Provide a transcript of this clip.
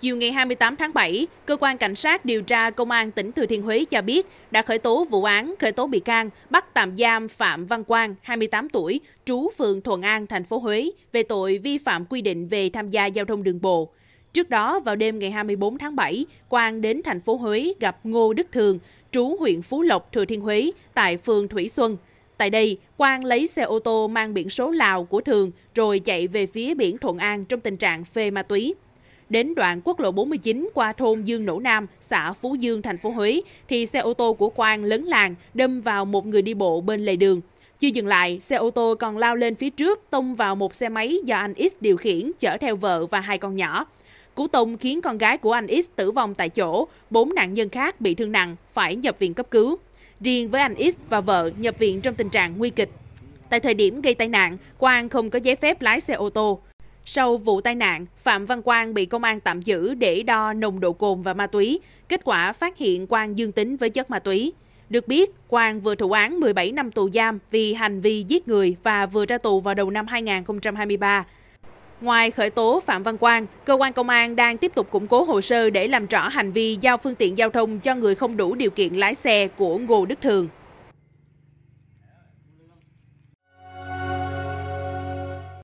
Chiều ngày 28 tháng 7, Cơ quan Cảnh sát điều tra Công an tỉnh Thừa Thiên Huế cho biết đã khởi tố vụ án, khởi tố bị can, bắt tạm giam Phạm Văn Quang, 28 tuổi, trú phường Thuận An, thành phố Huế, về tội vi phạm quy định về tham gia giao thông đường bộ. Trước đó, vào đêm ngày 24 tháng 7, Quang đến thành phố Huế gặp Ngô Đức Thường, trú huyện Phú Lộc, Thừa Thiên Huế, tại phường Thủy Xuân. Tại đây, Quang lấy xe ô tô mang biển số Lào của Thường rồi chạy về phía biển Thuận An trong tình trạng phê ma túy đến đoạn quốc lộ 49 qua thôn Dương Nỗ Nam, xã Phú Dương, thành phố Huế, thì xe ô tô của Quang lấn làng đâm vào một người đi bộ bên lề đường. Chưa dừng lại, xe ô tô còn lao lên phía trước, tông vào một xe máy do anh X điều khiển chở theo vợ và hai con nhỏ. Cú tông khiến con gái của anh X tử vong tại chỗ, bốn nạn nhân khác bị thương nặng, phải nhập viện cấp cứu. Riêng với anh X và vợ nhập viện trong tình trạng nguy kịch. Tại thời điểm gây tai nạn, Quang không có giấy phép lái xe ô tô. Sau vụ tai nạn, Phạm Văn Quang bị công an tạm giữ để đo nồng độ cồn và ma túy. Kết quả phát hiện Quang dương tính với chất ma túy. Được biết, Quang vừa thụ án 17 năm tù giam vì hành vi giết người và vừa ra tù vào đầu năm 2023. Ngoài khởi tố Phạm Văn Quang, cơ quan công an đang tiếp tục củng cố hồ sơ để làm rõ hành vi giao phương tiện giao thông cho người không đủ điều kiện lái xe của Ngô Đức Thường.